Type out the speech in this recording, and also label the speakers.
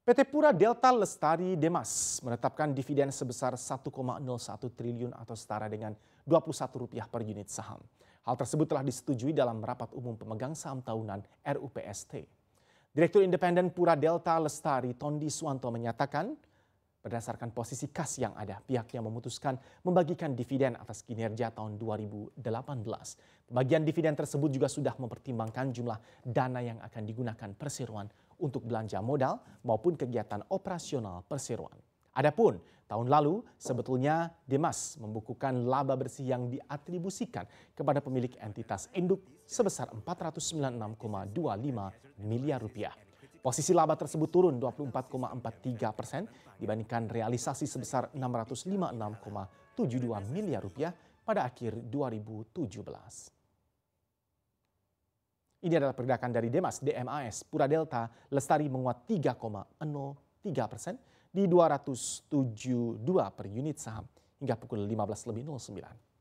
Speaker 1: PT Pura Delta Lestari Demas menetapkan dividen sebesar 1,01 triliun atau setara dengan Rp21 per unit saham. Hal tersebut telah disetujui dalam rapat umum pemegang saham tahunan RUPST. Direktur Independen Pura Delta Lestari Tondi Suwanto menyatakan, berdasarkan posisi kas yang ada, pihaknya memutuskan membagikan dividen atas kinerja tahun 2018. Pembagian dividen tersebut juga sudah mempertimbangkan jumlah dana yang akan digunakan perseroan untuk belanja modal maupun kegiatan operasional perseroan. Adapun tahun lalu sebetulnya Demas membukukan laba bersih yang diatribusikan kepada pemilik entitas induk sebesar 496,25 miliar rupiah. Posisi laba tersebut turun 24,43 persen dibandingkan realisasi sebesar 656,72 miliar rupiah pada akhir 2017. Ini adalah pergerakan dari Demas, DMAS, Pura Delta, Lestari menguat 3,03 persen di 272 per unit saham hingga pukul lebih 15.09.